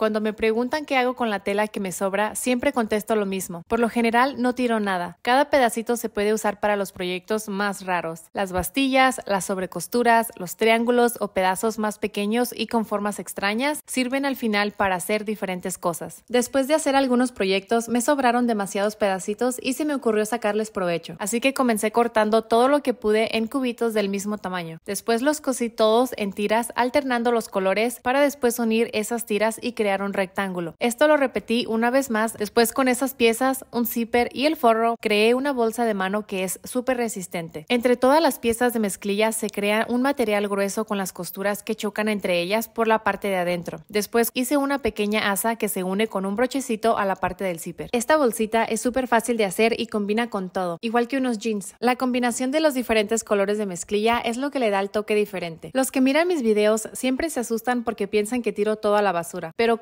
Cuando me preguntan qué hago con la tela que me sobra, siempre contesto lo mismo. Por lo general no tiro nada. Cada pedacito se puede usar para los proyectos más raros. Las bastillas, las sobrecosturas, los triángulos o pedazos más pequeños y con formas extrañas sirven al final para hacer diferentes cosas. Después de hacer algunos proyectos, me sobraron demasiados pedacitos y se me ocurrió sacarles provecho. Así que comencé cortando todo lo que pude en cubitos del mismo tamaño. Después los cosí todos en tiras alternando los colores para después unir esas tiras y crear un rectángulo. Esto lo repetí una vez más, después con esas piezas, un zipper y el forro, creé una bolsa de mano que es súper resistente. Entre todas las piezas de mezclilla se crea un material grueso con las costuras que chocan entre ellas por la parte de adentro. Después hice una pequeña asa que se une con un brochecito a la parte del zipper. Esta bolsita es súper fácil de hacer y combina con todo, igual que unos jeans. La combinación de los diferentes colores de mezclilla es lo que le da el toque diferente. Los que miran mis videos siempre se asustan porque piensan que tiro toda la basura, pero